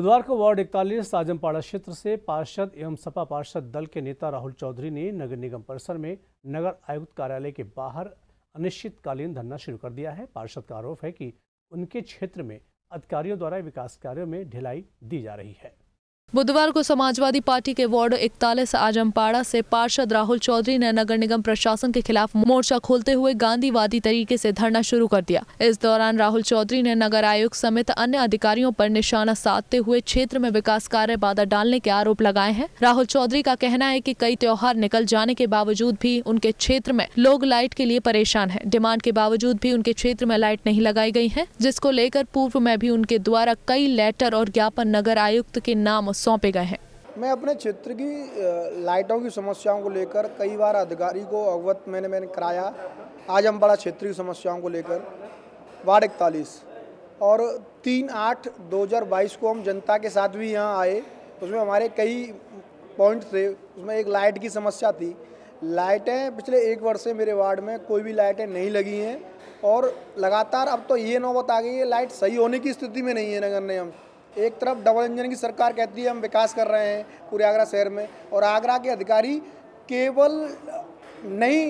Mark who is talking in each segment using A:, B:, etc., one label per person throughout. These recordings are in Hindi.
A: बुधवार को वार्ड इकतालीस आजमपाड़ा क्षेत्र से पार्षद एवं सपा पार्षद दल के नेता राहुल चौधरी ने नगर निगम परिसर में नगर आयुक्त कार्यालय के बाहर अनिश्चितकालीन धरना शुरू कर दिया है पार्षद का आरोप है कि उनके क्षेत्र में अधिकारियों द्वारा विकास कार्यों में ढिलाई दी जा रही है
B: बुधवार को समाजवादी पार्टी के वार्ड इकतालीस आजमपाड़ा से पार्षद राहुल चौधरी ने नगर निगम प्रशासन के खिलाफ मोर्चा खोलते हुए गांधीवादी तरीके से धरना शुरू कर दिया इस दौरान राहुल चौधरी ने नगर आयुक्त समेत अन्य अधिकारियों पर निशाना साधते हुए क्षेत्र में विकास कार्य बाधा डालने के आरोप लगाए हैं राहुल चौधरी का कहना है की कई त्योहार निकल जाने के बावजूद भी उनके क्षेत्र में लोग लाइट के लिए परेशान है डिमांड के बावजूद भी उनके क्षेत्र में लाइट नहीं लगाई गयी है जिसको लेकर पूर्व में भी उनके द्वारा कई लेटर और ज्ञापन नगर आयुक्त के नाम सौंपे गए हैं
A: मैं अपने क्षेत्र की लाइटों की समस्याओं को लेकर कई बार अधिकारी को अवगत मैंने मैंने कराया आज क्षेत्र की समस्याओं को लेकर वार्ड इकतालीस और तीन आठ दो हज़ार बाईस को हम जनता के साथ भी यहाँ आए उसमें हमारे कई पॉइंट थे उसमें एक लाइट की समस्या थी लाइटें पिछले एक वर्ष से मेरे वार्ड में कोई भी लाइटें नहीं लगी हैं और लगातार अब तो ये नौबत आ गई है लाइट सही होने की स्थिति में नहीं है नगर निगम एक तरफ डबल इंजन की सरकार कहती है हम विकास कर रहे हैं पूरे आगरा शहर में और आगरा के अधिकारी केवल नहीं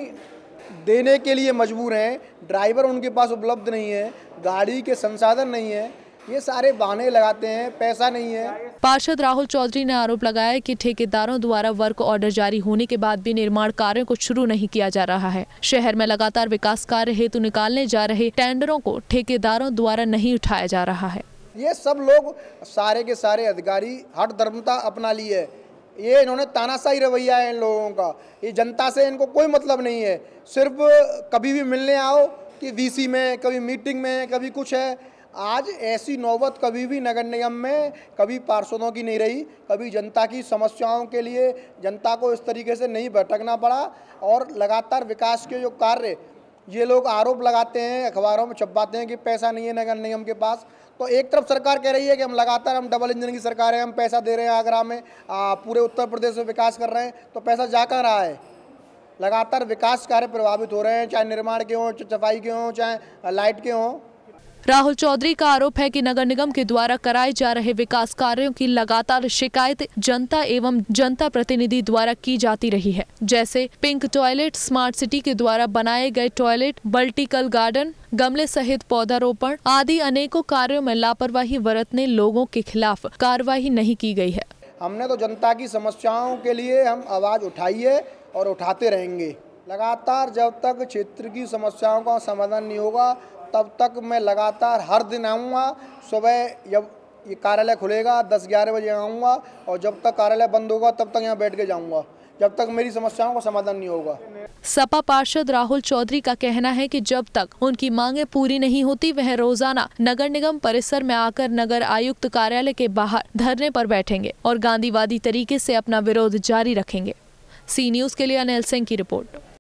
A: देने के लिए मजबूर हैं ड्राइवर उनके पास उपलब्ध नहीं है गाड़ी के संसाधन नहीं है ये सारे बहाने लगाते हैं पैसा नहीं है
B: पार्षद राहुल चौधरी ने आरोप लगाया कि ठेकेदारों द्वारा वर्क ऑर्डर जारी होने के बाद भी निर्माण कार्यों को शुरू नहीं किया जा रहा है शहर में लगातार विकास कार्य हेतु निकालने जा रहे टेंडरों को ठेकेदारों द्वारा नहीं उठाया जा रहा है
A: ये सब लोग सारे के सारे अधिकारी हट धर्मता अपना ली है ये इन्होंने तानाशाही रवैया है इन लोगों का ये जनता से इनको कोई मतलब नहीं है सिर्फ कभी भी मिलने आओ कि वीसी में कभी मीटिंग में कभी कुछ है आज ऐसी नौबत कभी भी नगर निगम में कभी पार्षदों की नहीं रही कभी जनता की समस्याओं के लिए जनता को इस तरीके से नहीं भटकना पड़ा और लगातार विकास के जो कार्य ये लोग आरोप लगाते हैं अखबारों में छपाते हैं कि पैसा नहीं है नगर निगम के पास तो एक तरफ सरकार कह रही है कि हम लगातार हम डबल इंजन की सरकार है हम पैसा दे रहे हैं आगरा में आ, पूरे उत्तर प्रदेश में विकास कर रहे हैं तो पैसा जा कर रहा है लगातार विकास कार्य प्रभावित हो रहे हैं चाहे निर्माण के हों चाहे सफाई के हों चाहे लाइट के हों
B: राहुल चौधरी का आरोप है कि नगर निगम के द्वारा कराए जा रहे विकास कार्यों की लगातार शिकायत जनता एवं जनता प्रतिनिधि द्वारा की जाती रही है जैसे पिंक टॉयलेट स्मार्ट सिटी के द्वारा बनाए गए टॉयलेट बल्टिकल गार्डन गमले सहित पौधारोपण आदि अनेकों कार्यों में लापरवाही बरतने लोगों के खिलाफ कार्रवाई नहीं की गयी है
A: हमने तो जनता की समस्याओं के लिए हम आवाज़ उठाई है और उठाते रहेंगे लगातार जब तक क्षेत्र की समस्याओं का समाधान नहीं होगा तब तक मैं लगातार हर दिन आऊँगा सुबह जब ये कार्यालय खुलेगा दस ग्यारह बजे आऊँगा और जब तक कार्यालय बंद होगा तब तक यहाँ बैठ के जाऊँगा जब तक मेरी समस्याओं का समाधान नहीं होगा
B: सपा पार्षद राहुल चौधरी का कहना है कि जब तक उनकी मांगे पूरी नहीं होती वह रोजाना नगर निगम परिसर में आकर नगर आयुक्त कार्यालय के बाहर धरने पर बैठेंगे और गांधीवादी तरीके से अपना विरोध जारी रखेंगे सी न्यूज के लिए अनिल सिंह की रिपोर्ट